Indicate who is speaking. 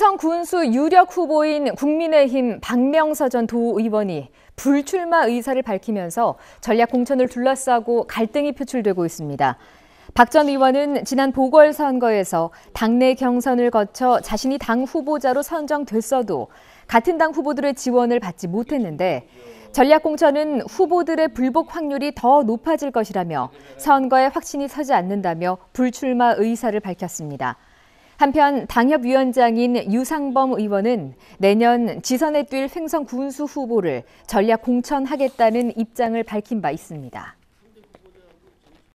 Speaker 1: 충성 군수 유력 후보인 국민의힘 박명서 전 도의원이 불출마 의사를 밝히면서 전략 공천을 둘러싸고 갈등이 표출되고 있습니다. 박 전 의원은 지난 보궐선거에서 당내 경선을 거쳐 자신이 당 후보자로 선정됐어도 같은 당 후보들의 지원을 받지 못했는데 전략 공천은 후보들의 불복 확률이 더 높아질 것이라며 선거에 확신이 서지 않는다며 불출마 의사를 밝혔습니다. 한편 당협위원장인 유상범 의원은 내년 지선에 뛸 횡성 군수 후보를 전략 공천하겠다는 입장을 밝힌 바 있습니다.